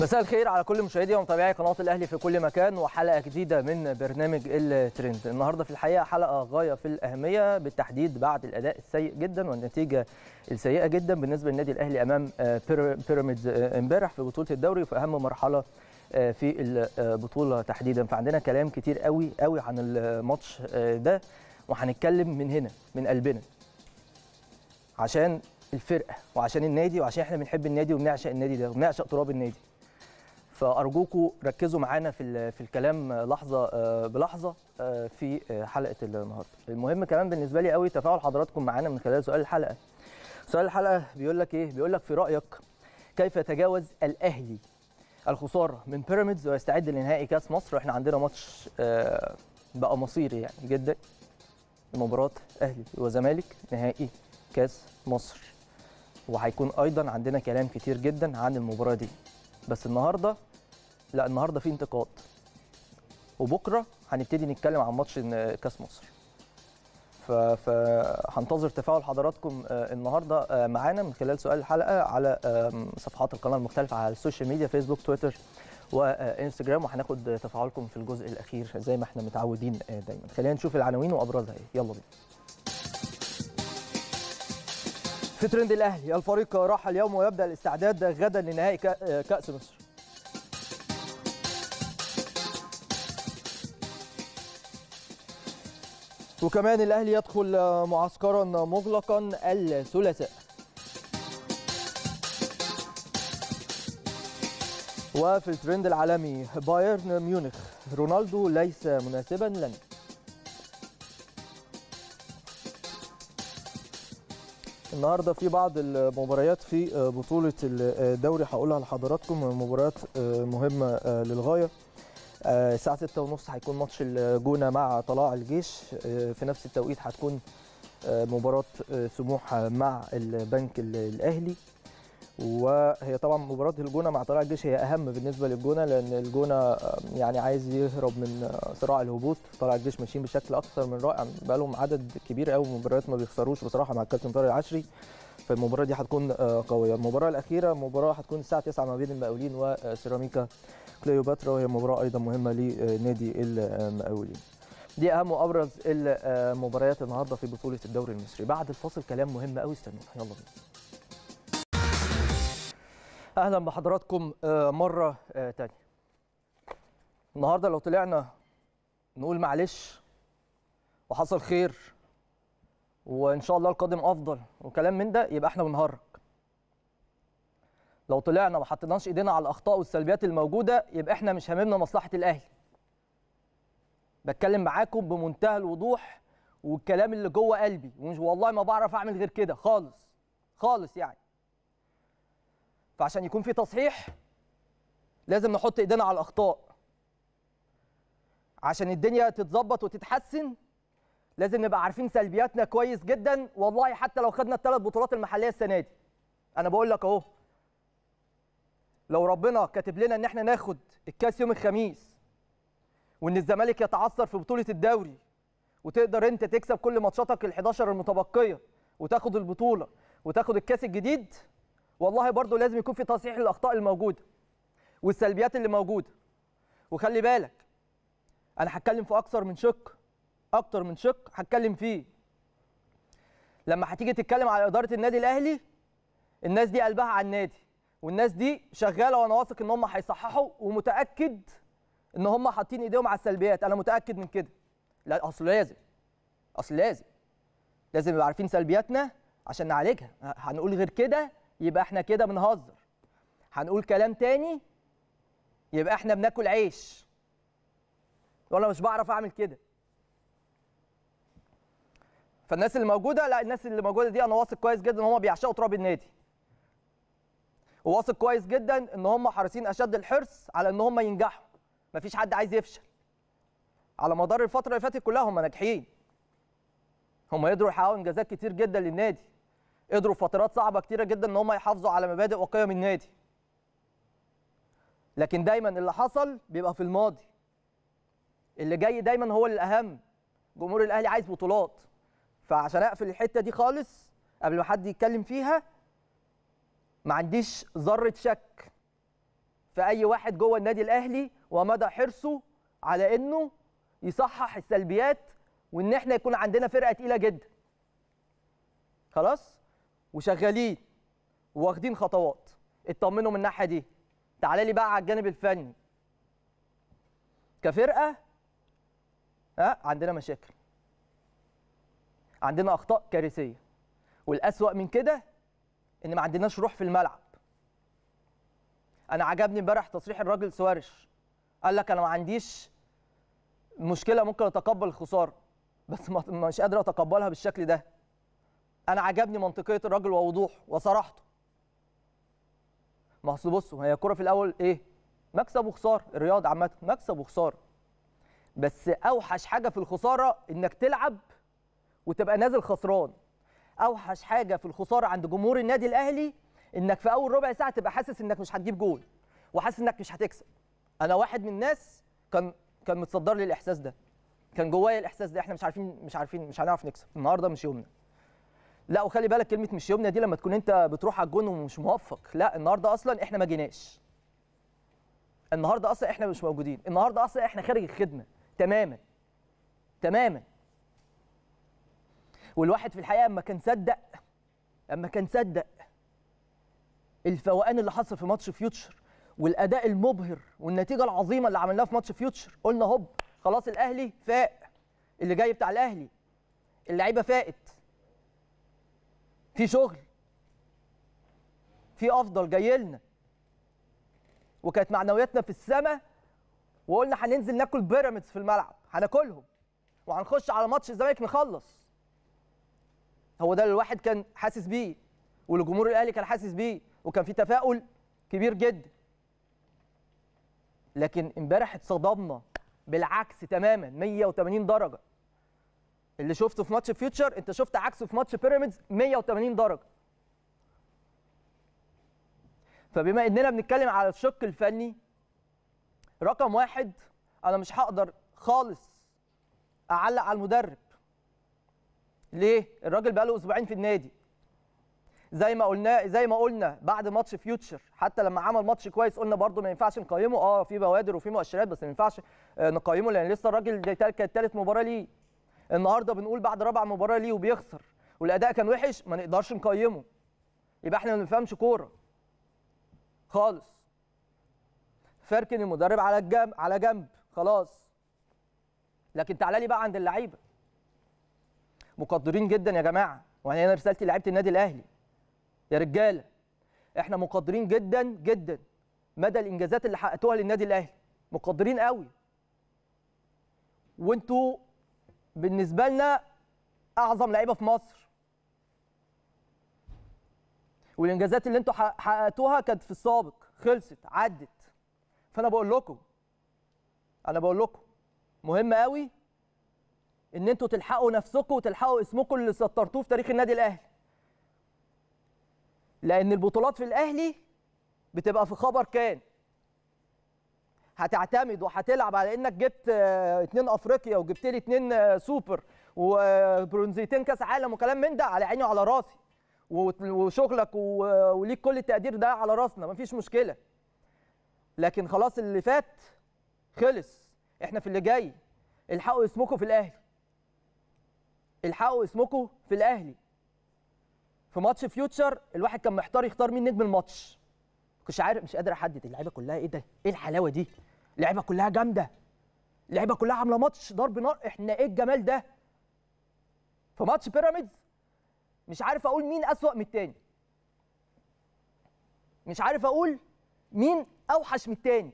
مساء الخير على كل مشاهدي ومتابعي قناه الاهلي في كل مكان وحلقه جديده من برنامج الترند النهارده في الحقيقه حلقه غايه في الاهميه بالتحديد بعد الاداء السيء جدا والنتيجه السيئه جدا بالنسبه للنادي الاهلي امام آه، بيراميدز آه، امبارح في بطوله الدوري وفي اهم مرحله آه، في البطوله تحديدا فعندنا كلام كتير قوي قوي عن الماتش ده وهنتكلم من هنا من قلبنا عشان الفرقه وعشان النادي وعشان احنا بنحب النادي وبنعشق النادي ده وبنعشق تراب النادي فارجوكم ركزوا معانا في في الكلام آه، لحظه آه، بلحظه آه، في حلقه النهارده المهم كمان بالنسبه لي قوي تفاعل حضراتكم معانا من خلال سؤال الحلقه سؤال الحلقه بيقول لك ايه بيقول لك في رايك كيف يتجاوز الاهلي الخساره من بيراميدز ويستعد لنهائي كاس مصر احنا عندنا ماتش بقى مصيري يعني جدا مباراه اهلي وزمالك نهائي كاس مصر وهيكون ايضا عندنا كلام كتير جدا عن المباراه دي بس النهارده لا النهارده في انتقاد وبكره هنبتدي نتكلم عن ماتش كاس مصر فهنتظر تفاعل حضراتكم آه، النهارده آه، معانا من خلال سؤال الحلقه على صفحات القناه المختلفه على السوشيال ميديا فيسبوك تويتر وانستجرام وهناخد تفاعلكم في الجزء الاخير زي ما احنا متعودين آه، دايما خلينا نشوف العناوين وابرزها ايه يلا بينا في ترند الاهلي الفريق راح اليوم ويبدا الاستعداد غدا لنهائي كاس مصر وكمان الاهلي يدخل معسكرا مغلقا الثلاثاء وفي الترند العالمي بايرن ميونخ رونالدو ليس مناسبا لنا النهارده في بعض المباريات في بطوله الدوري هقولها لحضراتكم مباريات مهمه للغايه آه، الساعه 6 ونص هيكون ماتش الجونه مع طلاع الجيش آه، في نفس التوقيت هتكون آه، مباراه سموحه مع البنك الاهلي وهي طبعا مباراه الجونه مع طلاع الجيش هي اهم بالنسبه للجونه لان الجونه يعني عايز يهرب من صراع الهبوط طلاع الجيش ماشيين بشكل اكثر من رائع بقى لهم عدد كبير قوي مباريات ما بيخسروش بصراحه مع الكابتن طارق العشري فالمباراه دي هتكون قويه المباراه الاخيره مباراه هتكون الساعه 9 ما بين المقاولين وسيراميكا كليوباترا وهي مباراه ايضا مهمه لنادي المقاولين دي اهم وابرز المباريات النهارده في بطوله الدوري المصري بعد الفاصل كلام مهم قوي استنوا يلا بينا اهلا بحضراتكم آه، مره آه، تانية النهارده لو طلعنا نقول معلش وحصل خير وان شاء الله القادم افضل وكلام من ده يبقى احنا بنهرج لو طلعنا ما حطيناش ايدينا على الاخطاء والسلبيات الموجوده يبقى احنا مش هاممنا مصلحه الاهلي بتكلم معاكم بمنتهى الوضوح والكلام اللي جوه قلبي ومش والله ما بعرف اعمل غير كده خالص خالص يعني فعشان يكون في تصحيح لازم نحط ايدينا على الاخطاء عشان الدنيا تتظبط وتتحسن لازم نبقى عارفين سلبياتنا كويس جدا والله حتى لو خدنا الثلاث بطولات المحليه السنه دي انا بقول لك اهو لو ربنا كاتب لنا ان احنا ناخد الكاس يوم الخميس وان الزمالك يتعثر في بطوله الدوري وتقدر انت تكسب كل ماتشاتك ال 11 المتبقيه وتاخد البطوله وتاخد الكاس الجديد والله برضو لازم يكون في تصحيح للاخطاء الموجوده والسلبيات اللي موجوده وخلي بالك انا هتكلم في اكثر من شق اكتر من شق هتكلم فيه لما هتيجي تتكلم على اداره النادي الاهلي الناس دي قلبها على النادي والناس دي شغاله وانا واثق ان هم هيصححوا ومتاكد ان هم حاطين ايديهم على السلبيات انا متاكد من كده لا اصل لازم اصل لازم لازم نبقى عارفين سلبياتنا عشان نعالجها هنقول غير كده يبقى احنا كده بنهزر هنقول كلام تاني يبقى احنا بناكل عيش ولا مش بعرف اعمل كده فالناس اللي موجوده لا الناس اللي موجوده دي انا واثق كويس جدا ان هم بيعشقوا تراب النادي وواثق كويس جدا ان هم حريصين اشد الحرص على ان هم ينجحوا مفيش حد عايز يفشل على مدار الفتره اللي فاتت كلها هم ناجحين هم قدروا يحققوا انجازات كتير جدا للنادي قدروا في فترات صعبه كتيره جدا ان هم يحافظوا على مبادئ وقيم النادي لكن دايما اللي حصل بيبقى في الماضي اللي جاي دايما هو الاهم جمهور الاهلي عايز بطولات فعشان اقفل الحته دي خالص قبل ما حد يتكلم فيها ما عنديش ذره شك في اي واحد جوه النادي الاهلي ومدى حرصه على انه يصحح السلبيات وان احنا يكون عندنا فرقه تقيله جدا خلاص وشغالين واخدين خطوات اطمنوا من الناحيه دي تعالى لي بقى على الجانب الفني كفرقه ها آه، عندنا مشاكل عندنا اخطاء كارثيه والاسوا من كده ان ما عندناش روح في الملعب انا عجبني امبارح تصريح الراجل سوارش قال لك انا ما عنديش مشكله ممكن اتقبل الخساره بس مش قادر اتقبلها بالشكل ده انا عجبني منطقيه الراجل ووضوحه وصراحته ما اصل بصوا هي الكوره في الاول ايه مكسب وخساره الرياضه عامه مكسب وخساره بس اوحش حاجه في الخساره انك تلعب وتبقى نازل خسران اوحش حاجه في الخساره عند جمهور النادي الاهلي انك في اول ربع ساعه تبقى حاسس انك مش هتجيب جول وحاسس انك مش هتكسب انا واحد من الناس كان كان متصدر لي الاحساس ده كان جوايا الاحساس ده احنا مش عارفين مش عارفين مش هنعرف نكسب النهارده مش يومنا لا وخلي بالك كلمه مش يومنا دي لما تكون انت بتروح على الجون ومش موفق لا النهارده اصلا احنا ما جيناش النهارده اصلا احنا مش موجودين النهارده اصلا احنا خارج الخدمه تماما تماما والواحد في الحقيقه اما كان صدق اما كان صدق الفوقان اللي حصل في ماتش فيوتشر والاداء المبهر والنتيجه العظيمه اللي عملناها في ماتش فيوتشر قلنا هوب خلاص الاهلي فاق اللي جاي بتاع الاهلي اللعيبه فاقت في شغل في افضل جاي لنا وكانت معنوياتنا في السماء وقلنا هننزل ناكل بيراميدز في الملعب هناكلهم وهنخش على ماتش الزمالك نخلص هو ده اللي الواحد كان حاسس بيه والجمهور الاهلي كان حاسس بيه وكان في تفاؤل كبير جدا لكن امبارح اتصدمنا بالعكس تماما 180 درجه اللي شفته في ماتش فيوتشر انت شفت عكسه في ماتش بيراميدز 180 درجه فبما اننا بنتكلم على الشق الفني رقم واحد انا مش هقدر خالص اعلق على المدرب ليه؟ الراجل بقى له اسبوعين في النادي زي ما قلنا زي ما قلنا بعد ماتش فيوتشر حتى لما عمل ماتش كويس قلنا برده ما ينفعش نقيمه اه في بوادر وفي مؤشرات بس ما ينفعش آه، نقيمه لان لسه الراجل ده كانت ثالث مباراه ليه النهارده بنقول بعد رابع مباراه ليه وبيخسر والاداء كان وحش ما نقدرش نقيمه يبقى احنا ما بنفهمش كوره خالص فاركن المدرب على الجنب على جنب خلاص لكن تعالى لي بقى عند اللعيبه مقدرين جدا يا جماعه وانا هنا رسالتي لعيبه النادي الاهلي يا رجاله احنا مقدرين جدا جدا مدى الانجازات اللي حققتوها للنادي الاهلي مقدرين قوي وانتوا بالنسبه لنا اعظم لعيبه في مصر والانجازات اللي انتوا حققتوها كانت في السابق خلصت عدت فانا بقول لكم انا بقول لكم مهم قوي ان انتوا تلحقوا نفسكم وتلحقوا اسمكم اللي سطرتوه في تاريخ النادي الاهلي لان البطولات في الاهلي بتبقى في خبر كان هتعتمد وهتلعب على انك جبت آه، اتنين افريقيا وجبت لي اتنين آه، سوبر وبرونزيتين كاس عالم وكلام من ده على عيني وعلى راسي وشغلك وليك كل التقدير ده على راسنا مفيش مشكله لكن خلاص اللي فات خلص احنا في اللي جاي الحقوا اسمكم في الاهلي الحقوا اسمكم في الاهلي في ماتش فيوتشر الواحد كان محتار يختار مين نجم الماتش كنتش عارف مش قادر احدد اللعيبه كلها ايه ده ايه الحلاوه دي اللعيبه كلها جامده اللعيبه كلها عامله ماتش ضرب نار احنا ايه الجمال ده في ماتش بيراميدز مش عارف اقول مين اسوأ من التاني مش عارف اقول مين اوحش من التاني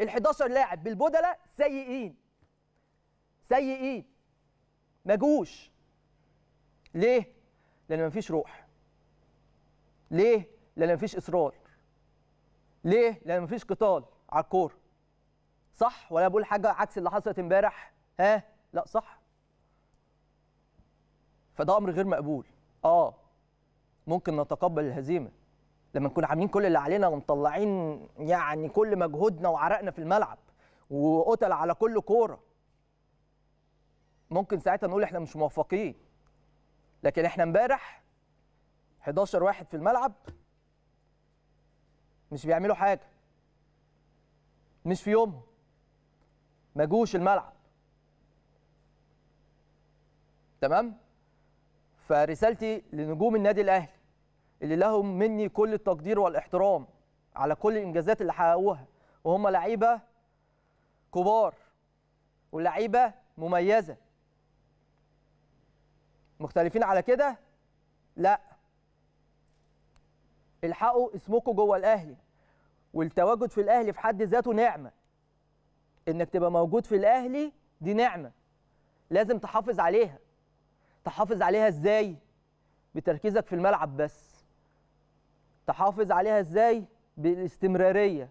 ال 11 لاعب بالبدله سيئين سيئين ما جوش ليه؟ لأن مفيش روح ليه؟ لأن مفيش إصرار ليه؟ لأن مفيش قتال على الكورة صح ولا بقول حاجة عكس اللي حصلت امبارح؟ ها؟ لا صح فده أمر غير مقبول آه ممكن نتقبل الهزيمة لما نكون عاملين كل اللي علينا ومطلعين يعني كل مجهودنا وعرقنا في الملعب وقتل على كل كوره ممكن ساعتها نقول احنا مش موفقين لكن احنا امبارح 11 واحد في الملعب مش بيعملوا حاجه مش في يومهم ما جوش الملعب تمام فرسالتي لنجوم النادي الاهلي اللي لهم مني كل التقدير والاحترام على كل الانجازات اللي حققوها وهم لعيبه كبار ولعيبه مميزه مختلفين على كده لا الحقوا اسمكم جوه الاهلي والتواجد في الاهلي في حد ذاته نعمه انك تبقى موجود في الاهلي دي نعمه لازم تحافظ عليها تحافظ عليها ازاي بتركيزك في الملعب بس تحافظ عليها ازاي بالاستمراريه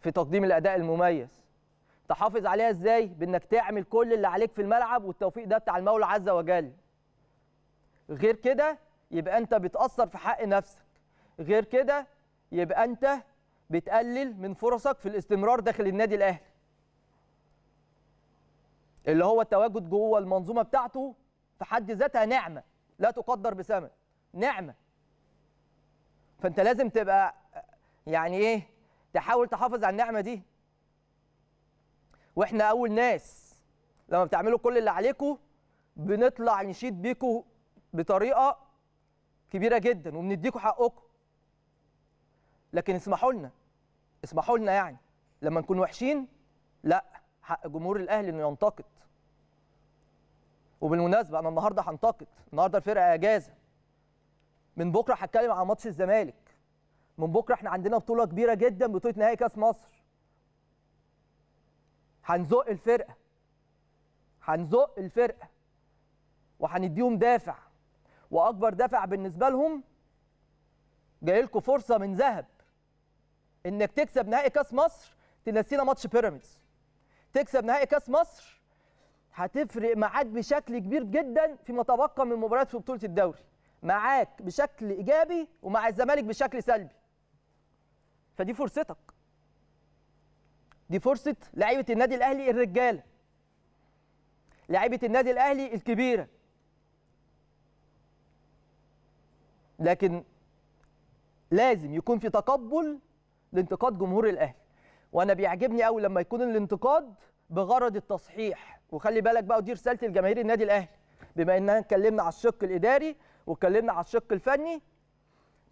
في تقديم الاداء المميز تحافظ عليها ازاي بانك تعمل كل اللي عليك في الملعب والتوفيق ده بتاع المولى عز وجل غير كده يبقى انت بتاثر في حق نفسك غير كده يبقى انت بتقلل من فرصك في الاستمرار داخل النادي الاهلي اللي هو التواجد جوه المنظومه بتاعته في حد ذاتها نعمه لا تقدر بثمن نعمه فانت لازم تبقى يعني ايه تحاول تحافظ على النعمه دي واحنا اول ناس لما بتعملوا كل اللي عليكم بنطلع نشيد بيكم بطريقه كبيره جدا وبنديكم حقكم لكن اسمحوا لنا اسمحوا لنا يعني لما نكون وحشين لا حق جمهور الاهلي انه ينتقد وبالمناسبه انا النهارده هنتقد النهارده الفرقه اجازه من بكره هتكلم عن ماتش الزمالك من بكره احنا عندنا بطوله كبيره جدا بطوله نهائي كاس مصر هنزق الفرقه هنزق الفرقه وهنديهم دافع واكبر دافع بالنسبه لهم جاي لكم فرصه من ذهب انك تكسب نهائي كاس مصر تنسينا ماتش بيراميدز تكسب نهائي كاس مصر هتفرق معاك بشكل كبير جدا فيما تبقى من مباريات في بطوله الدوري معاك بشكل ايجابي ومع الزمالك بشكل سلبي فدي فرصتك دي فرصه لعيبه النادي الاهلي الرجاله لعيبه النادي الاهلي الكبيره لكن لازم يكون في تقبل لانتقاد جمهور الاهلي وانا بيعجبني قوي لما يكون الانتقاد بغرض التصحيح وخلي بالك بقى ودي رسالتي لجماهير النادي الاهلي بما اننا اتكلمنا على الشق الاداري واتكلمنا على الشق الفني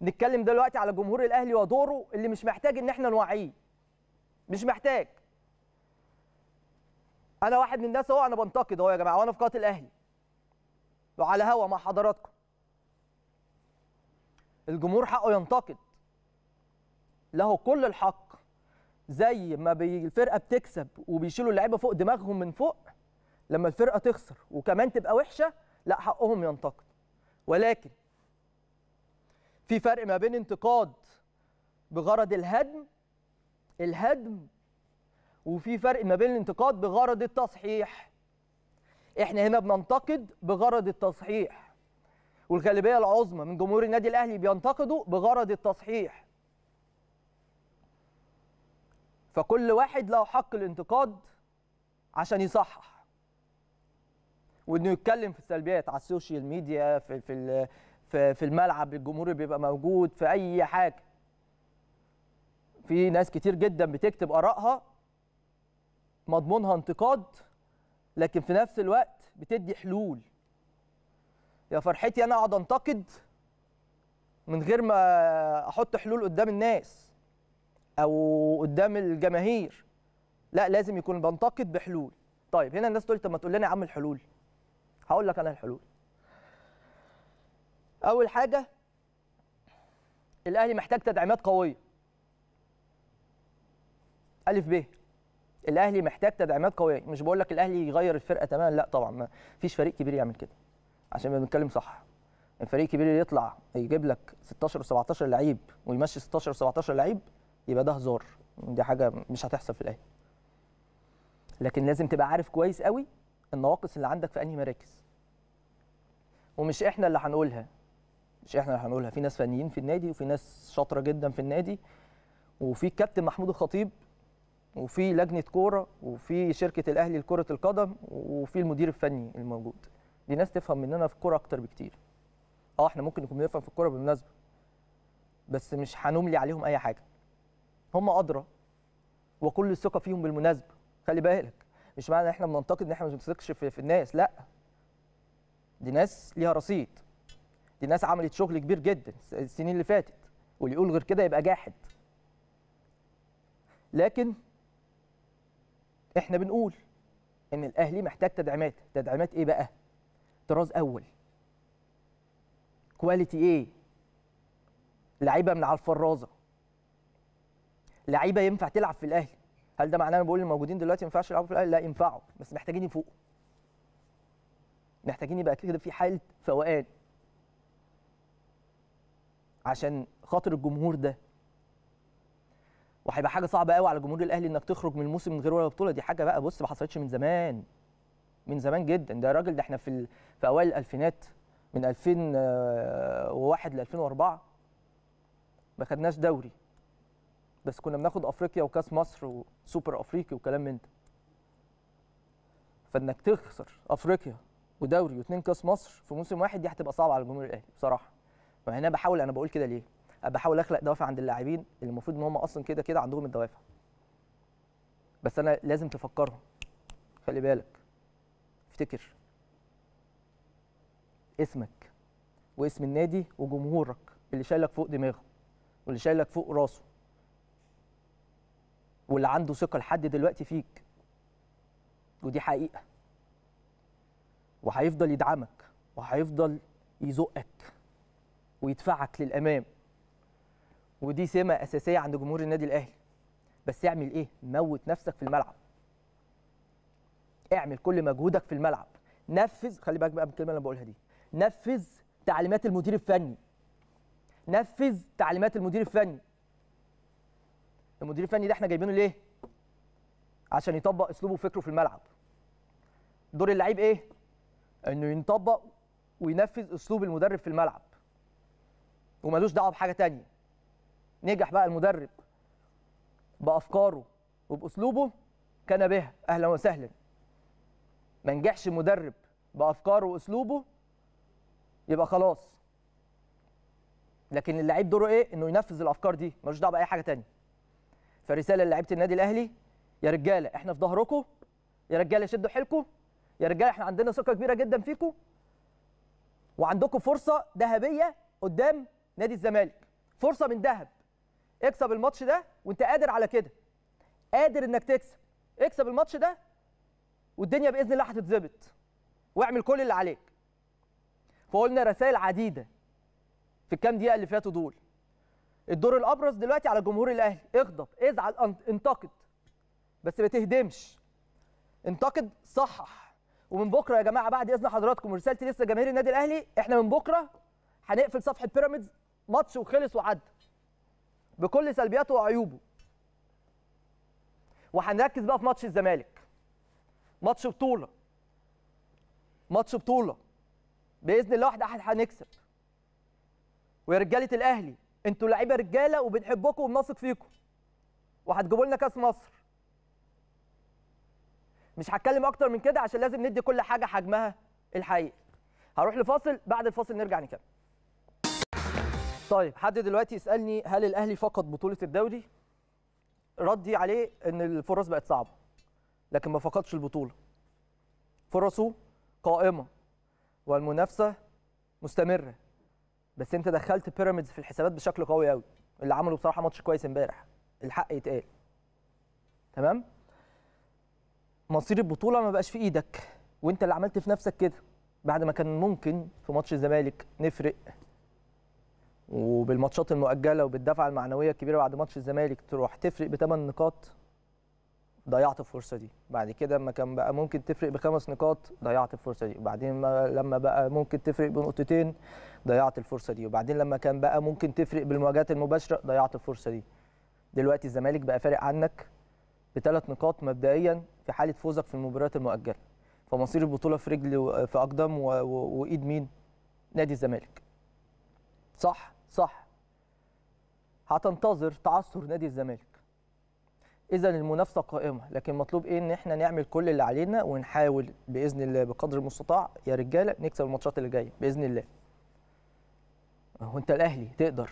نتكلم دلوقتي على جمهور الاهلي ودوره اللي مش محتاج ان احنا نوعيه مش محتاج انا واحد من الناس اهو انا بنتقد اهو يا جماعه وانا في قناه الاهلي وعلى هوا مع حضراتكم الجمهور حقه ينتقد له كل الحق زي ما الفرقه بتكسب وبيشيلوا اللعيبه فوق دماغهم من فوق لما الفرقه تخسر وكمان تبقى وحشه لا حقهم ينتقد ولكن في فرق ما بين انتقاد بغرض الهدم الهدم وفي فرق ما بين الانتقاد بغرض التصحيح احنا هنا بننتقد بغرض التصحيح والغالبيه العظمى من جمهور النادي الاهلي بينتقدوا بغرض التصحيح فكل واحد له حق الانتقاد عشان يصحح وانه يتكلم في السلبيات على السوشيال ميديا في في في الملعب الجمهور بيبقى موجود في اي حاجه في ناس كتير جدا بتكتب ارائها مضمونها انتقاد لكن في نفس الوقت بتدي حلول يا فرحتي انا اقعد انتقد من غير ما احط حلول قدام الناس او قدام الجماهير لا لازم يكون بنتقد بحلول طيب هنا الناس تقول طب ما تقول لنا يا عم الحلول هقول لك انا الحلول اول حاجه الاهلي محتاج تدعيمات قويه الف ب الاهلي محتاج تدعيمات قويه مش بقول لك الاهلي يغير الفرقه تماما لا طبعا ما فيش فريق كبير يعمل كده عشان بنتكلم صح الفريق الكبير اللي يطلع يجيب لك 16 و17 لعيب ويمشي 16 و17 لعيب يبقى ده هزار دي حاجه مش هتحصل في الاهلي لكن لازم تبقى عارف كويس قوي النواقص اللي عندك في انهي مراكز ومش احنا اللي هنقولها مش احنا اللي هنقولها في ناس فنيين في النادي وفي ناس شاطره جدا في النادي وفي كابتن محمود الخطيب وفي لجنه كوره وفي شركه الاهلي لكره القدم وفي المدير الفني الموجود دي ناس تفهم مننا في الكوره اكتر بكتير اه احنا ممكن نكون بنفهم في الكوره بالمناسبه بس مش هنملي عليهم اي حاجه هم ادرى وكل الثقه فيهم بالمناسبه خلي بالك مش معنى ان احنا بننتقد ان احنا ما بنثقش في, في الناس لا دي ناس ليها رصيد دي ناس عملت شغل كبير جدا السنين اللي فاتت واللي يقول غير كده يبقى جاحد لكن احنا بنقول ان الاهلي محتاج تدعيمات تدعيمات ايه بقى طراز اول كواليتي ايه لعيبه من على الفرازه لعيبه ينفع تلعب في الاهلي هل ده معناه انا بقول الموجودين دلوقتي ما ينفعش يلعبوا في الاهلي لا ينفعوا بس محتاجين يفوقوا محتاجين يبقى كده في حاله فوقان عشان خاطر الجمهور ده وهيبقى حاجه صعبه قوي على جمهور الاهلي انك تخرج من الموسم من غير ولا بطوله دي حاجه بقى بص ما حصلتش من زمان من زمان جدا ده يا راجل ده احنا في ال... في اوائل الالفينات من 2001 آه، ل 2004 ما خدناش دوري بس كنا بناخد افريقيا وكاس مصر وسوبر افريقي وكلام من ده فانك تخسر افريقيا ودوري واثنين كاس مصر في موسم واحد دي هتبقى صعبه على الجمهور الاهلي بصراحه فهنا بحاول انا بقول كده ليه بحاول اخلق دوافع عند اللاعبين اللي المفروض ان هم اصلا كده كده عندهم الدوافع بس انا لازم تفكرهم خلي بالك افتكر اسمك واسم النادي وجمهورك اللي شايلك فوق دماغه واللي شايلك فوق راسه واللي عنده ثقه لحد دلوقتي فيك ودي حقيقه وهيفضل يدعمك وهيفضل يزقك ويدفعك للامام ودي سمه اساسيه عند جمهور النادي الاهلي بس اعمل ايه موت نفسك في الملعب اعمل كل مجهودك في الملعب نفذ خلي بالك بقى من الكلمه اللي انا بقولها دي نفذ تعليمات المدير الفني نفذ تعليمات المدير الفني المدير الفني ده احنا جايبينه ليه عشان يطبق اسلوبه وفكره في الملعب دور اللعيب ايه انه يطبق وينفذ اسلوب المدرب في الملعب وملوش دعوه بحاجه تانيه نجح بقى المدرب بافكاره وباسلوبه كان بها اهلا وسهلا ما نجحش مدرب بافكاره واسلوبه يبقى خلاص لكن اللعيب دوره ايه انه ينفذ الافكار دي ملوش دعوه باي حاجه ثانيه فرساله لعيبه النادي الاهلي يا رجاله احنا في ظهركم يا رجاله شدوا حيلكم يا رجاله احنا عندنا ثقه كبيره جدا فيكم وعندكم فرصه ذهبيه قدام نادي الزمالك فرصه من ذهب اكسب الماتش ده وانت قادر على كده قادر انك تكسب اكسب الماتش ده والدنيا باذن الله هتتظبط واعمل كل اللي عليك فقلنا رسائل عديده في الكام دقيقه اللي فاتوا دول الدور الابرز دلوقتي على جمهور الاهلي اغضب ازعل انتقد بس ما تهدمش انتقد صحح ومن بكره يا جماعه بعد اذن حضراتكم ورسالتي لسه جماهير النادي الاهلي احنا من بكره هنقفل صفحه بيراميدز ماتش وخلص وعدى بكل سلبياته وعيوبه وهنركز بقى في ماتش الزمالك ماتش بطوله ماتش بطوله باذن الله واحد احد هنكسب ويا رجاله الاهلي انتوا لعيبه رجاله وبنحبكم وبنثق فيكم وهتجيبوا لنا كاس مصر مش هتكلم اكتر من كده عشان لازم ندي كل حاجه حجمها الحقيقي هروح لفاصل بعد الفاصل نرجع نكمل طيب حد دلوقتي يسالني هل الاهلي فقد بطوله الدوري ردي عليه ان الفرص بقت صعبه لكن ما فقدش البطوله فرصه قائمه والمنافسه مستمره بس انت دخلت بيراميدز في الحسابات بشكل قوي قوي اللي عمله بصراحه ماتش كويس امبارح الحق يتقال تمام مصير البطوله ما بقاش في ايدك وانت اللي عملت في نفسك كده بعد ما كان ممكن في ماتش الزمالك نفرق وبالماتشات المؤجله وبالدفعه المعنويه الكبيره بعد ماتش الزمالك تروح تفرق بثمان نقاط ضيعت الفرصه دي بعد كده اما كان بقى ممكن تفرق بخمس نقاط ضيعت الفرصه دي وبعدين لما بقى ممكن تفرق بنقطتين ضيعت الفرصه دي وبعدين لما كان بقى ممكن تفرق بالمواجهات المباشره ضيعت الفرصه دي دلوقتي الزمالك بقى فارق عنك بثلاث نقاط مبدئيا في حاله فوزك في المباريات المؤجله فمصير البطوله في رجل في اقدام وايد مين نادي الزمالك صح صح هتنتظر تعثر نادي الزمالك اذا المنافسه قائمه لكن مطلوب ايه ان احنا نعمل كل اللي علينا ونحاول باذن الله بقدر المستطاع يا رجاله نكسب الماتشات اللي جايه باذن الله هو انت الاهلي تقدر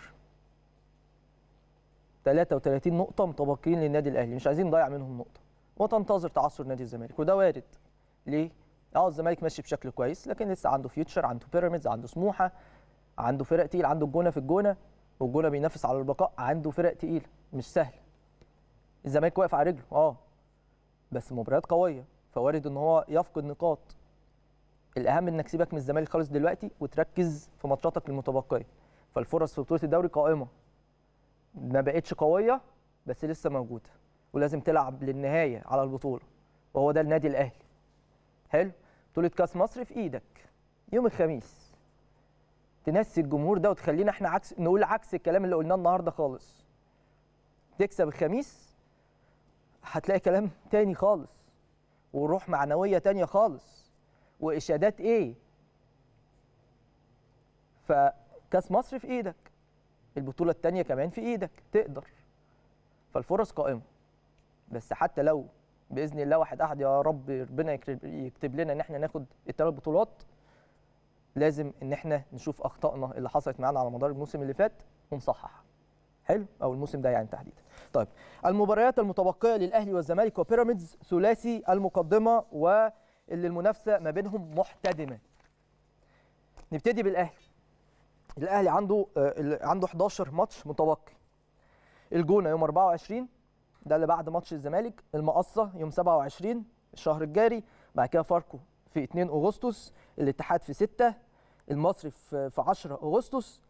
33 نقطه مطبقين للنادي الاهلي مش عايزين نضيع منهم نقطه وتنتظر تعثر نادي الزمالك وده وارد ليه اه الزمالك ماشي بشكل كويس لكن لسه عنده فيوتشر عنده بيراميدز عنده سموحه عنده فرق تقيل عنده الجونه في الجونه والجونه بينافس على البقاء عنده فرق تقيل مش سهل الزمالك واقف على رجله اه بس مباريات قويه فوارد ان هو يفقد نقاط الاهم انك سيبك من الزمالك خالص دلوقتي وتركز في ماتشاتك المتبقيه فالفرص في بطوله الدوري قائمه ما بقتش قويه بس لسه موجوده ولازم تلعب للنهايه على البطوله وهو ده النادي الاهلي حلو بطوله كاس مصر في ايدك يوم الخميس تنسي الجمهور ده وتخلينا احنا عكس نقول عكس الكلام اللي قلناه النهارده خالص تكسب الخميس هتلاقي كلام تاني خالص وروح معنويه تانيه خالص واشادات ايه فكاس مصر في ايدك البطوله التانيه كمان في ايدك تقدر فالفرص قائمه بس حتى لو باذن الله واحد احد يا رب ربنا يكتب لنا ان احنا ناخد الثلاث بطولات لازم ان احنا نشوف اخطائنا اللي حصلت معانا على مدار الموسم اللي فات ونصححها حلو او الموسم ده يعني تحديدا طيب المباريات المتبقيه للاهلي والزمالك وبيراميدز ثلاثي المقدمه واللي المنافسه ما بينهم محتدمه نبتدي بالاهلي الاهلي عنده آه، عنده 11 ماتش متبقي الجونه يوم 24 ده اللي بعد ماتش الزمالك المقصه يوم 27 الشهر الجاري بعد كده فاركو في 2 اغسطس الاتحاد في 6 المصري في 10 اغسطس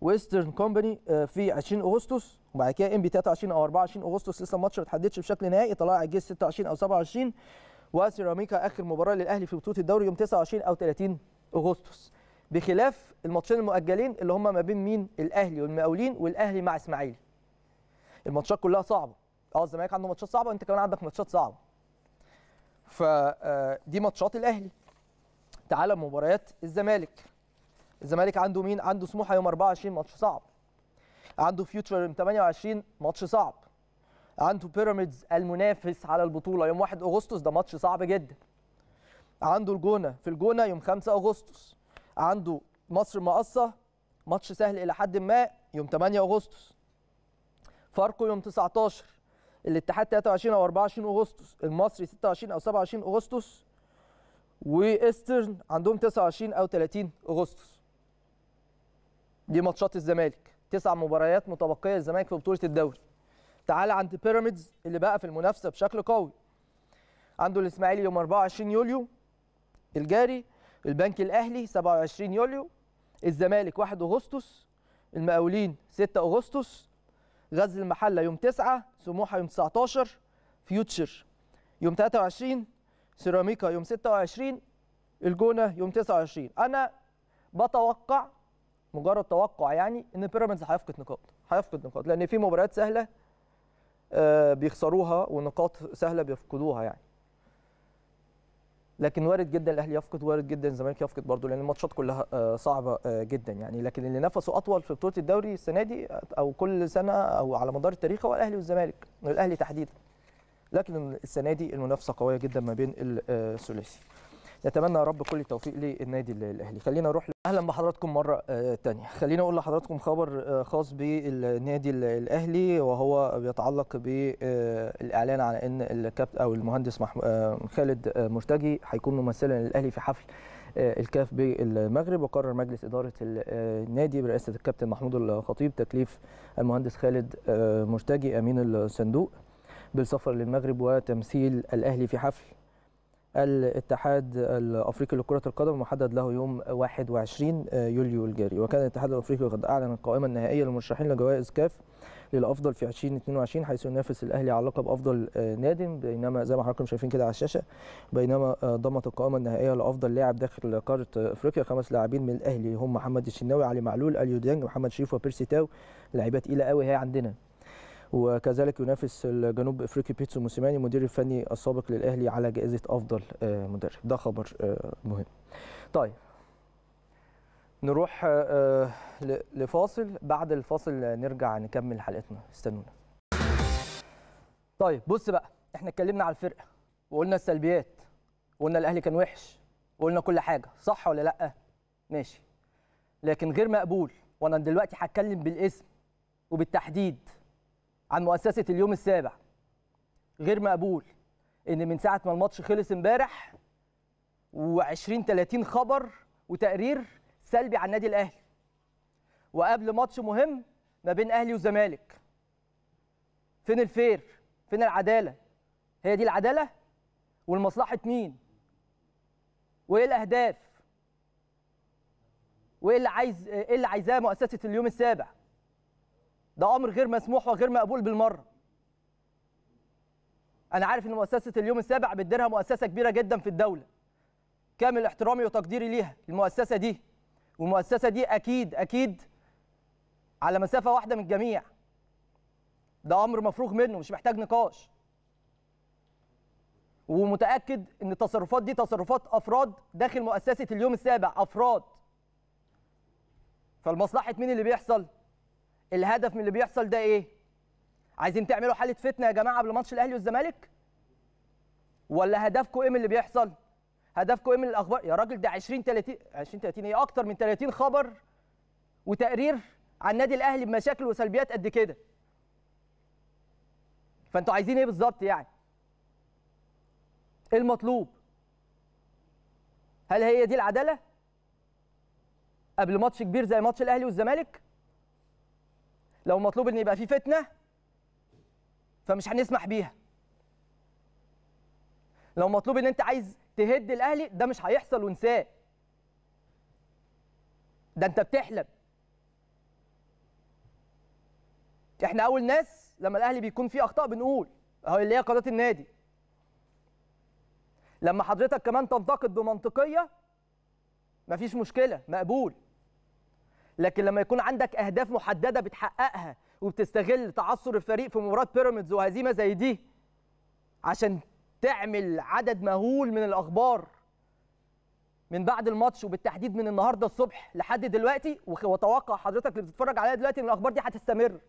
ويسترن كومباني آه، في 20 اغسطس وبعد كده ام بي 23 او 24 اغسطس لسه الماتش ما اتحددش بشكل نهائي طلع على الجيش 26 او 27 وسيراميكا اخر مباراه للاهلي في بطوله الدوري يوم 29 او 30 اغسطس بخلاف الماتشين المؤجلين اللي هم ما بين مين الاهلي والمقاولين والاهلي مع اسماعيل الماتشات كلها صعبه اه الزمالك عنده ماتشات صعبه وانت كمان عندك ماتشات صعبه فدي آه، ماتشات الاهلي تعالى مباريات الزمالك الزمالك عنده مين عنده سموحه يوم 24 ماتش صعب عنده فيوتشر يوم 28 ماتش صعب عنده بيراميدز المنافس على البطوله يوم 1 اغسطس ده ماتش صعب جدا عنده الجونه في الجونه يوم 5 اغسطس عنده مصر مقصه ماتش سهل الى حد ما يوم 8 اغسطس فاركو يوم 19 الاتحاد 23 او 24 اغسطس المصري 26 او 27 اغسطس وايسترن عندهم 29 او 30 اغسطس دي ماتشات الزمالك تسع مباريات متبقيه للزمالك في بطوله الدوري تعال عند بيراميدز اللي بقى في المنافسه بشكل قوي عنده الاسماعيلي يوم 24 يوليو الجاري البنك الاهلي 27 يوليو الزمالك 1 اغسطس المقاولين 6 اغسطس غزل المحله يوم 9 سموحه يوم 19 فيوتشر يوم 23 سيراميكا يوم 26 الجونه يوم 29 انا بتوقع مجرد توقع يعني ان بيراميدز هيفقد نقاط هيفقد نقاط لان في مباريات سهله آه، بيخسروها ونقاط سهله بيفقدوها يعني لكن وارد جدا الاهلي يفقد وارد جدا الزمالك يفقد برضه لان الماتشات كلها آه، صعبه آه، جدا يعني لكن اللي نفسه اطول في بطوله الدوري السنه دي او كل سنه او على مدار التاريخ هو الاهلي والزمالك الاهلي تحديدا لكن السنه دي المنافسه قويه جدا ما بين الثلاثي نتمنى يا رب كل التوفيق للنادي الاهلي خلينا نروح اهلا بحضراتكم مره آه، تانية خلينا اقول لحضراتكم خبر آه، خاص بالنادي الاهلي وهو بيتعلق بالاعلان آه، على ان الكابتن او المهندس خالد مرتجي هيكون ممثلا للاهلي في حفل الكاف بالمغرب وقرر مجلس اداره النادي برئاسه الكابتن محمود الخطيب تكليف المهندس خالد مرتجي امين الصندوق بالسفر للمغرب وتمثيل الاهلي في حفل الاتحاد الافريقي لكره القدم محدد له يوم 21 آه، يوليو الجاري وكان الاتحاد الافريقي قد اعلن القائمه النهائيه للمرشحين لجوائز كاف للافضل في 2022 حيث ينافس الاهلي على لقب افضل آه، نادي بينما زي ما حضراتكم شايفين كده على الشاشه بينما آه، ضمت القائمه النهائيه لافضل لاعب داخل قاره افريقيا خمس لاعبين من الاهلي هم محمد الشناوي علي معلول اليو ديانج محمد شريف وبيرسي تاو لاعيبه تقيله قوي هي عندنا وكذلك ينافس الجنوب افريقي بيتسو موسيماني المدير الفني السابق للاهلي على جائزه افضل آه، مدرب ده خبر آه، مهم طيب نروح آه، لفاصل بعد الفاصل نرجع نكمل حلقتنا استنونا طيب بص بقى احنا اتكلمنا على الفرقه وقلنا السلبيات وقلنا الاهلي كان وحش وقلنا كل حاجه صح ولا لا ماشي لكن غير مقبول وانا دلوقتي هتكلم بالاسم وبالتحديد عن مؤسسه اليوم السابع غير مقبول ان من ساعه ما الماتش خلص امبارح و20 30 خبر وتقرير سلبي عن النادي الاهلي وقبل ماتش مهم ما بين اهلي وزمالك فين الفير فين العداله هي دي العداله والمصلحه مين وايه الاهداف وايه اللي عايز ايه اللي عايزاه مؤسسه اليوم السابع ده امر غير مسموح وغير مقبول بالمره انا عارف ان مؤسسه اليوم السابع بتديرها مؤسسه كبيره جدا في الدوله كامل احترامي وتقديري ليها المؤسسه دي والمؤسسه دي اكيد اكيد على مسافه واحده من الجميع ده امر مفروغ منه مش محتاج نقاش ومتاكد ان التصرفات دي تصرفات افراد داخل مؤسسه اليوم السابع افراد فالمصلحه مين اللي بيحصل الهدف من اللي بيحصل ده ايه عايزين تعملوا حاله فتنه يا جماعه قبل ماتش الاهلي والزمالك ولا هدفكم ايه من اللي بيحصل هدفكم ايه من الاخبار يا راجل ده 20 30 20 30 هي اكتر من 30 خبر وتقرير عن النادي الاهلي بمشاكل وسلبيات قد كده فانتوا عايزين ايه بالظبط يعني ايه المطلوب هل هي دي العداله قبل ماتش كبير زي ماتش الاهلي والزمالك لو مطلوب ان يبقى في فتنه فمش هنسمح بيها لو مطلوب ان انت عايز تهد الاهلي ده مش هيحصل وانساه ده انت بتحلم احنا اول ناس لما الاهلي بيكون فيه اخطاء بنقول اهو اللي هي قناه النادي لما حضرتك كمان تنتقد بمنطقيه مفيش مشكله مقبول لكن لما يكون عندك اهداف محدده بتحققها وبتستغل تعثر الفريق في مباراه بيراميدز وهزيمه زي دي عشان تعمل عدد مهول من الاخبار من بعد الماتش وبالتحديد من النهارده الصبح لحد دلوقتي واتوقع حضرتك اللي بتتفرج عليا دلوقتي ان الاخبار دي هتستمر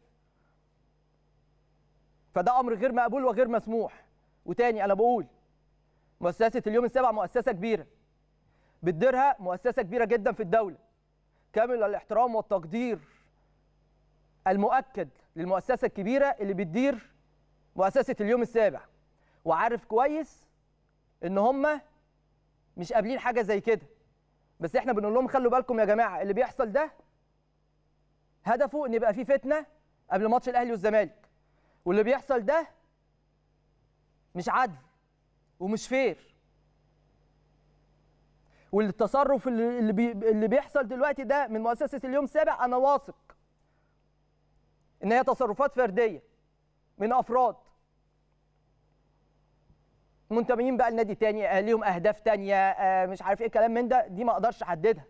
فده امر غير مقبول وغير مسموح وتاني انا بقول مؤسسه اليوم السابع مؤسسه كبيره بتديرها مؤسسه كبيره جدا في الدوله كامل الاحترام والتقدير المؤكد للمؤسسه الكبيره اللي بتدير مؤسسه اليوم السابع وعارف كويس ان هم مش قابلين حاجه زي كده بس احنا بنقول لهم خلوا بالكم يا جماعه اللي بيحصل ده هدفه ان يبقى فيه فتنه قبل ماتش الاهلي والزمالك واللي بيحصل ده مش عدل ومش فير والتصرف اللي اللي بيحصل دلوقتي ده من مؤسسه اليوم السابع انا واثق ان هي تصرفات فرديه من افراد منتمين بقى لنادي تاني ليهم اهداف تانيه آه، مش عارف ايه كلام من ده دي ما اقدرش احددها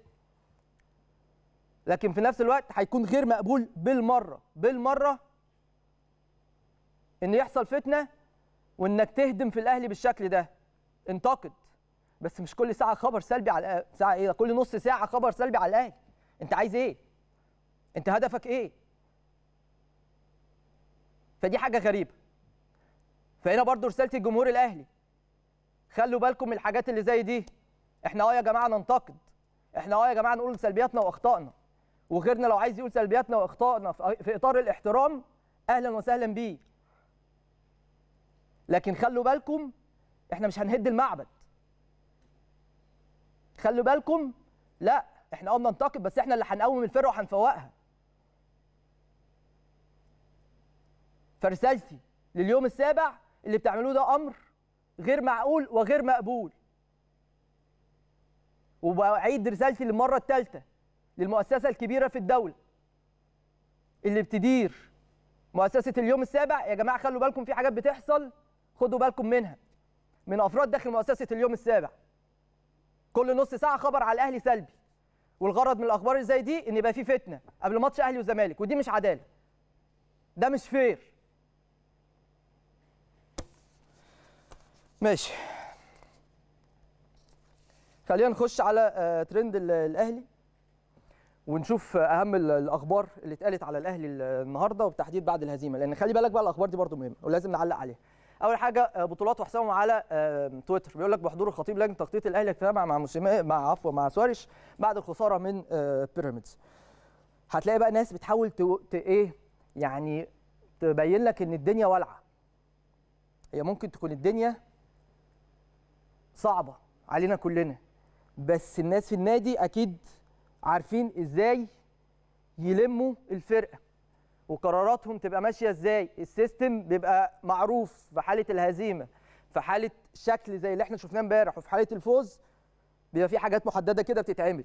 لكن في نفس الوقت هيكون غير مقبول بالمره بالمره ان يحصل فتنه وانك تهدم في الاهلي بالشكل ده انتقد بس مش كل ساعه خبر سلبي على ساعه ايه كل نص ساعه خبر سلبي على الاهلي انت عايز ايه انت هدفك ايه فدي حاجه غريبه فهنا برضو رسالتي الجمهور الاهلي خلوا بالكم من الحاجات اللي زي دي احنا اه يا جماعه ننتقد احنا اه يا جماعه نقول سلبياتنا واخطائنا وغيرنا لو عايز يقول سلبياتنا واخطائنا في اطار الاحترام اهلا وسهلا بيه لكن خلوا بالكم احنا مش هنهد المعبد خلوا بالكم لا احنا اه بننتقد بس احنا اللي هنقوم الفرقه وهنفوقها فرسالتي لليوم السابع اللي بتعملوه ده امر غير معقول وغير مقبول وبعيد رسالتي للمره الثالثه للمؤسسه الكبيره في الدوله اللي بتدير مؤسسه اليوم السابع يا جماعه خلوا بالكم في حاجات بتحصل خدوا بالكم منها من افراد داخل مؤسسه اليوم السابع كل نص ساعه خبر على الاهلي سلبي والغرض من الاخبار زي دي ان يبقى في فتنه قبل ماتش اهلي وزمالك ودي مش عداله ده مش فير ماشي خلينا نخش على ترند آه، الاهلي ونشوف اهم الاخبار اللي اتقالت على الاهلي النهارده وبالتحديد بعد الهزيمه لان خلي بالك بقى الاخبار دي برضو مهمه ولازم نعلق عليها اول حاجه آه، بطولات وحسابهم على تويتر بيقول لك بحضور الخطيب لجنه تخطيط الاهلي اجتمع مع موسيماني مع عفوا مع سواريش بعد الخساره من آه، بيراميدز هتلاقي بقى ناس بتحاول تو... ت... ايه يعني تبين لك ان الدنيا والعه هي ممكن تكون الدنيا صعبه علينا كلنا بس الناس في النادي اكيد عارفين ازاي يلموا الفرقه وقراراتهم تبقى ماشيه ازاي السيستم بيبقى معروف في حاله الهزيمه في حاله شكل زي اللي احنا شفناه امبارح وفي حاله الفوز بيبقى في حاجات محدده كده بتتعمل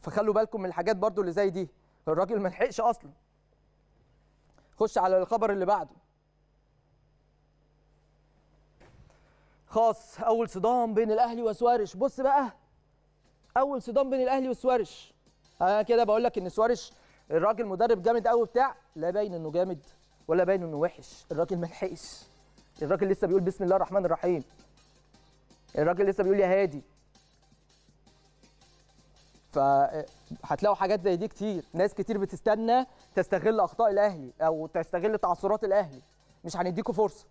فخلوا بالكم من الحاجات برضو اللي زي دي الراجل ما لحقش اصلا خش على الخبر اللي بعده خاص اول صدام بين الاهلي وسوارش بص بقى اول صدام بين الاهلي وسوارش انا آه، كده بقول لك ان سوارش الراجل مدرب جامد قوي بتاع لا باين انه جامد ولا باين انه وحش الراجل ما لحقش الراجل لسه بيقول بسم الله الرحمن الرحيم الراجل لسه بيقول يا هادي فهتلاقوا حاجات زي دي كتير ناس كتير بتستنى تستغل اخطاء الاهلي او تستغل تعثرات الاهلي مش هنديكوا فرصه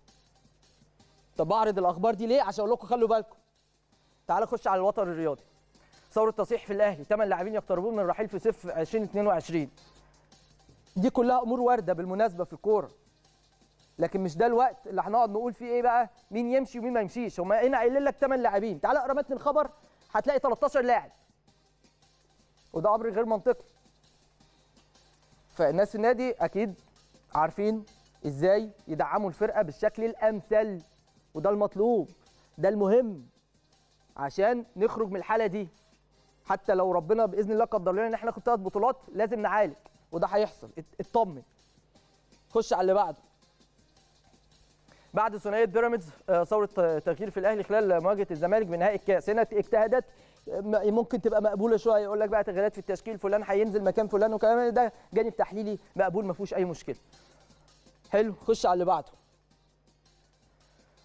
طب بعرض الاخبار دي ليه عشان اقول لكم خلوا بالكم تعالوا خش على الوتر الرياضي ثوره تصحيح في الاهلي ثمان لاعبين يقتربون من الرحيل في صيف 2022 دي كلها امور وارده بالمناسبه في الكوره لكن مش ده الوقت اللي هنقعد نقول فيه ايه بقى مين يمشي ومين ما يمشيش هما هنا قايلين لك ثمان لاعبين تعال اقرا متن الخبر هتلاقي 13 لاعب وده امر غير منطقي فالناس النادي اكيد عارفين ازاي يدعموا الفرقه بالشكل الامثل وده المطلوب ده المهم عشان نخرج من الحاله دي حتى لو ربنا باذن الله قدر لنا ان احنا ناخد ثلاث بطولات لازم نعالج وده هيحصل اطمن خش على اللي بعده بعد ثنائيه بيراميدز آه، ثوره آه، تغيير في الاهلي خلال مواجهه الزمالك بنهائي الكاس هنا اجتهادات ممكن تبقى مقبوله شويه يقول لك بقى تغييرات في التشكيل فلان هينزل مكان فلان وكلام ده جانب تحليلي مقبول ما فيهوش اي مشكله حلو خش على اللي بعده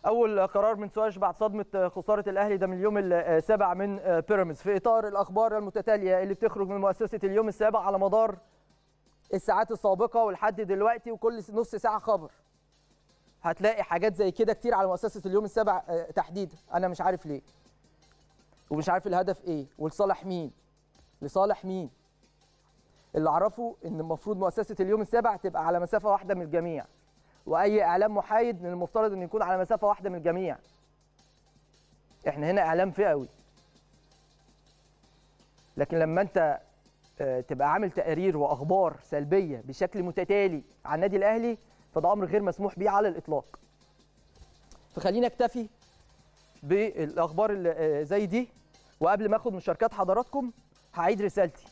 اول قرار من سواش بعد صدمه خساره الاهلي ده من اليوم السابع من بيراميدز في اطار الاخبار المتتاليه اللي بتخرج من مؤسسه اليوم السابع على مدار الساعات السابقه ولحد دلوقتي وكل نص ساعه خبر هتلاقي حاجات زي كده كتير على مؤسسه اليوم السابع آه، تحديدا انا مش عارف ليه ومش عارف الهدف ايه ولصالح مين لصالح مين اللي اعرفه ان المفروض مؤسسه اليوم السابع تبقى على مسافه واحده من الجميع واي اعلام محايد من المفترض انه يكون على مسافه واحده من الجميع احنا هنا اعلام فئوي لكن لما انت آه، تبقى عامل تقارير واخبار سلبيه بشكل متتالي عن النادي الاهلي فده امر غير مسموح به على الاطلاق فخلينا اكتفي بالاخبار اللي آه، زي دي وقبل ما اخد مشاركات حضراتكم هعيد رسالتي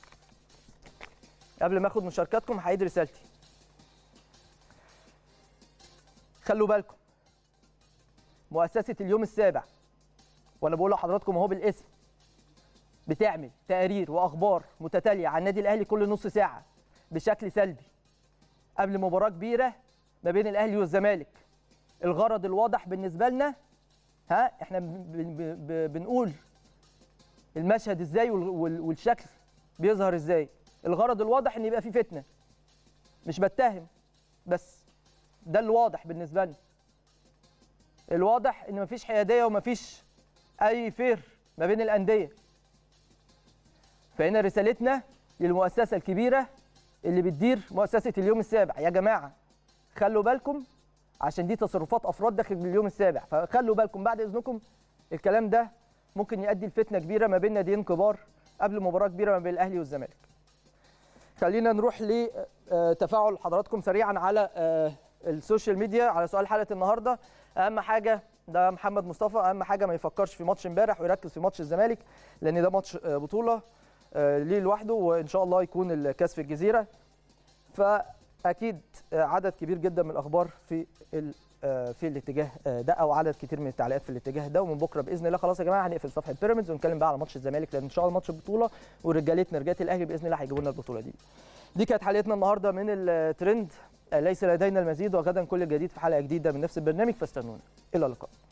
قبل ما اخد مشاركاتكم هعيد رسالتي خلوا بالكم مؤسسه اليوم السابع وانا بقول لحضراتكم اهو بالاسم بتعمل تقارير واخبار متتاليه عن النادي الاهلي كل نص ساعه بشكل سلبي قبل مباراه كبيره ما بين الاهلي والزمالك الغرض الواضح بالنسبه لنا ها احنا بنقول المشهد ازاي والشكل بيظهر ازاي الغرض الواضح ان يبقى في فتنه مش بتهم بس ده الواضح بالنسبه لنا الواضح ان مفيش حياديه ومفيش اي فير ما بين الانديه فهنا رسالتنا للمؤسسه الكبيره اللي بتدير مؤسسه اليوم السابع يا جماعه خلوا بالكم عشان دي تصرفات افراد داخل اليوم السابع فخلوا بالكم بعد اذنكم الكلام ده ممكن يؤدي لفتنه كبيره ما بين ناديين كبار قبل مباراه كبيره ما بين الاهلي والزمالك خلينا نروح لتفاعل آه، حضراتكم سريعا على آه، السوشيال ميديا على سؤال حلقه النهارده اهم حاجه ده محمد مصطفى اهم حاجه ما يفكرش في ماتش امبارح ويركز في ماتش الزمالك لان ده ماتش آه، بطوله آه، ليه لوحده وان شاء الله يكون الكاس في الجزيره فاكيد آه، عدد كبير جدا من الاخبار في آه، في الاتجاه آه، ده او عدد كتير من التعليقات في الاتجاه ده ومن بكره باذن الله خلاص يا جماعه هنقفل صفحه بيراميدز ونتكلم بقى على ماتش الزمالك لان ان شاء الله ماتش البطوله ورجالتنا رجاله الاهلي باذن الله هيجيبوا لنا البطوله دي. دي كانت حلقتنا النهارده من الترند ليس لدينا المزيد وغدا كل الجديد في حلقه جديده من نفس البرنامج فاستنونا الى اللقاء.